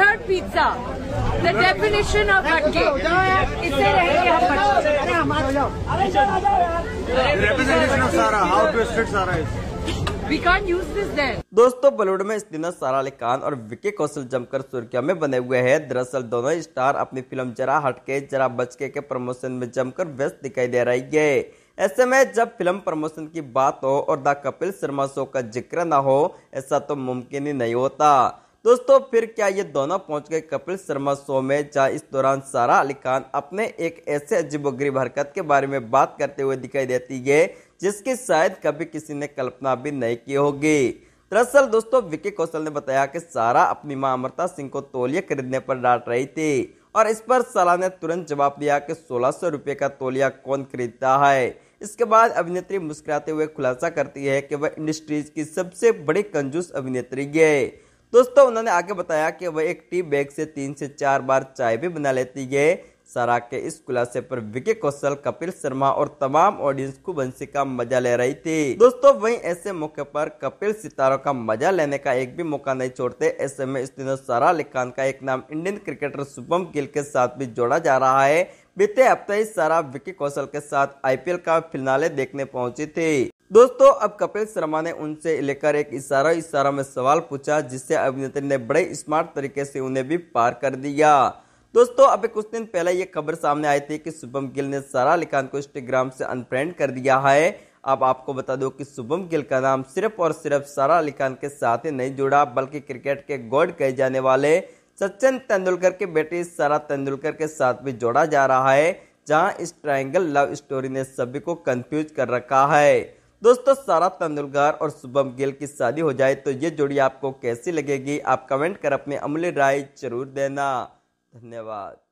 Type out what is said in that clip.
Hurt pizza the definition of hatke. इससे दोस्तों बॉलीवुड में इस दिन सारा अली खान और विकी कौशल जमकर सुर्खियों में बने हुए हैं दरअसल दोनों स्टार अपनी फिल्म जरा हटके जरा बचके के प्रमोशन में जमकर व्यस्त दिखाई दे रही है ऐसे में जब फिल्म प्रमोशन की बात हो और द कपिल शर्मा शो का जिक्र ना हो ऐसा तो मुमकिन ही नहीं होता दोस्तों फिर क्या ये दोनों पहुंच गए कपिल शर्मा शो में जहाँ इस दौरान सारा अली खान अपने एक ऐसे गरीब हरकत के बारे में बात करते हुए दिखाई देती है जिसकी शायद कभी किसी ने कल्पना भी नहीं की होगी दरअसल दोस्तों विकी कौशल ने बताया कि सारा अपनी मां अमृता सिंह को तोलिया खरीदने पर डांट रही थी और इस पर सारा ने तुरंत जवाब दिया कि सोलह सौ रुपये का तोलिया कौन खरीदता है इसके बाद अभिनेत्री मुस्कुराते हुए खुलासा करती है कि वह इंडस्ट्रीज की सबसे बड़ी कंजूस अभिनेत्री है दोस्तों उन्होंने आगे बताया कि वह एक टी बैग से तीन से चार बार चाय भी बना लेती है सारा के इस खुलासे पर विकी कौशल कपिल शर्मा और तमाम ऑडियंस को बंसी का मजा ले रही थी दोस्तों वहीं ऐसे मौके पर कपिल सितारों का मजा लेने का एक भी मौका नहीं छोड़ते ऐसे में इस दिनों सारा अली खान का एक नाम इंडियन क्रिकेटर शुभम गिल के साथ भी जोड़ा जा रहा है बीते हफ्ते ही सारा विकी कौशल के साथ आईपीएल का फिलनाले देखने पहुंची थी दोस्तों अब कपिल शर्मा ने उनसे लेकर एक इशारा इशारा में सवाल पूछा जिससे अभिनेत्री ने बड़े स्मार्ट तरीके से उन्हें भी पार कर दिया दोस्तों अभी कुछ दिन पहले ये खबर सामने आई थी कि शुभम गिल ने सारा अली खान को इंस्टाग्राम से अनफ्रेंड कर दिया है अब आपको बता दो कि शुभम गिल का नाम सिर्फ और सिर्फ सारा अली खान के साथ ही नहीं जुड़ा बल्कि क्रिकेट के गॉड कहे जाने वाले सचिन तेंदुलकर के बेटे सारा तेंदुलकर के साथ भी जोड़ा जा रहा है जहां इस ट्राइंगल लव स्टोरी ने सभी को कंफ्यूज कर रखा है दोस्तों सारा तेंदुलकर और शुभम गिल की शादी हो जाए तो ये जोड़ी आपको कैसी लगेगी आप कमेंट कर अपने अमूल्य राय जरूर देना धन्यवाद